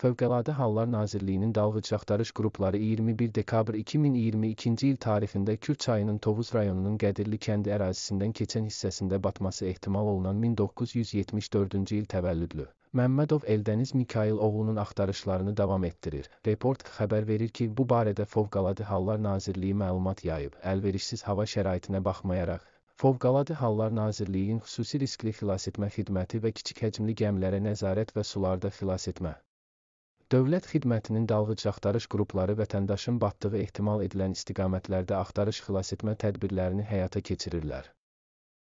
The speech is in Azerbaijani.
Fövqəladə Hallar Nazirliyinin dalğıc axtarış qrupları 21 dekabr 2022-ci il tarixində Kürt çayının Tovuz rayonunun Qədirli kəndi ərazisindən keçən hissəsində batması ehtimal olunan 1974-cü il təvəllüdlü Məmmədov Eldəniz Mikayıl oğlunun axtarışlarını davam etdirir. Report xəbər verir ki, bu barədə Fövqəladə Hallar Nazirliyi məlumat yayıb. Əlverişsiz hava şəraitinə baxmayaraq, Fövqəladə Hallar Nazirliyinin xüsusi riskli xilasetmə xidməti və kiçik həcmli gəmilərə nəzarət və sularda xilasetmə Dövlət xidmətinin dalğıc axtarış qrupları vətəndaşın batdığı ehtimal edilən istiqamətlərdə axtarış xilasetmə tədbirlərini həyata keçirirlər.